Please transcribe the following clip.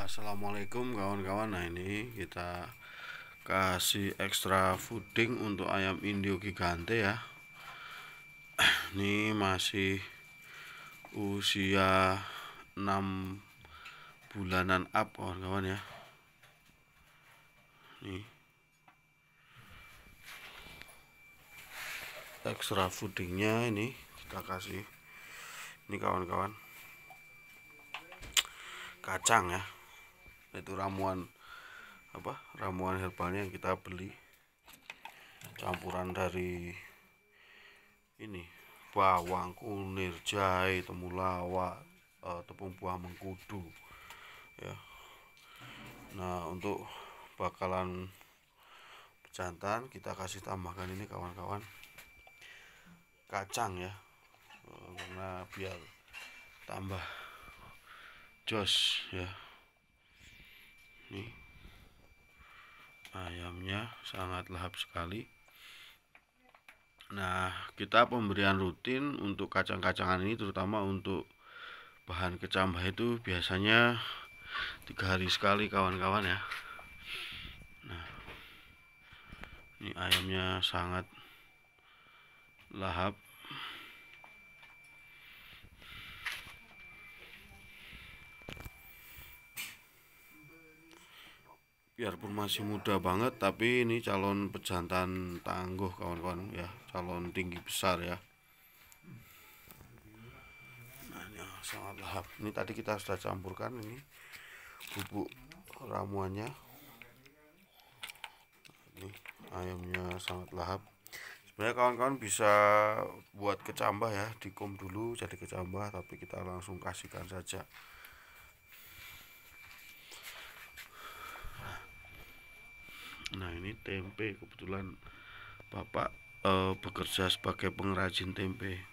Assalamualaikum kawan-kawan Nah ini kita kasih ekstra fooding untuk ayam indio gigante ya Ini masih usia 6 bulanan up kawan-kawan ya ini ekstra foodingnya ini kita kasih Ini kawan-kawan Kacang ya itu ramuan apa ramuan herbalnya yang kita beli campuran dari ini bawang kunir jahe temulawak eh, tepung buah mengkudu ya nah untuk bakalan jantan kita kasih tambahkan ini kawan-kawan kacang ya eh, karena biar tambah jos ya nih ayamnya sangat lahap sekali nah kita pemberian rutin untuk kacang-kacangan ini terutama untuk bahan kecambah itu biasanya tiga hari sekali kawan-kawan ya nah ini ayamnya sangat lahap biarpun ya, masih muda banget tapi ini calon pejantan tangguh kawan-kawan ya calon tinggi besar ya nah ini sangat lahap ini tadi kita sudah campurkan ini bubuk ramuannya ini ayamnya sangat lahap sebenarnya kawan-kawan bisa buat kecambah ya dikum dulu jadi kecambah tapi kita langsung kasihkan saja Nah ini tempe kebetulan Bapak e, bekerja sebagai pengrajin tempe